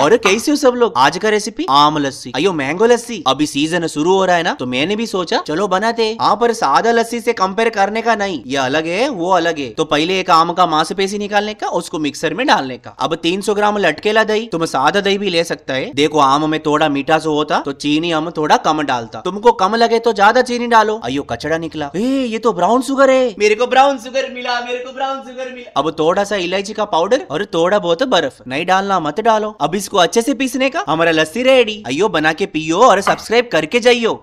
और कैसे हो सब लोग आज का रेसिपी आम लस्सी अयो मैंगो लस्सी अभी सीजन शुरू हो रहा है ना तो मैंने भी सोचा चलो बनाते हाँ पर सादा लस्सी से कंपेयर करने का नहीं ये अलग है वो अलग है तो पहले एक आम का मांस पेशी निकालने का उसको मिक्सर में डालने का अब 300 ग्राम लटकेला दही तुम तो सादा दही भी ले सकता है देखो आम में थोड़ा मीठा सो होता तो चीनी हम थोड़ा कम डालता तुमको कम लगे तो ज्यादा चीनी डालो अयो कचड़ा निकला ये तो ब्राउन शुगर है मेरे को ब्राउन शुगर मिला मेरे को ब्राउन शुगर मिला अब थोड़ा सा इलायची का पाउडर और थोड़ा बहुत बर्फ नहीं डालना मत डालो अभी इसको अच्छे से पीसने का हमारा लस्सी रेडी आइयो बना के पियो और सब्सक्राइब करके जाइयो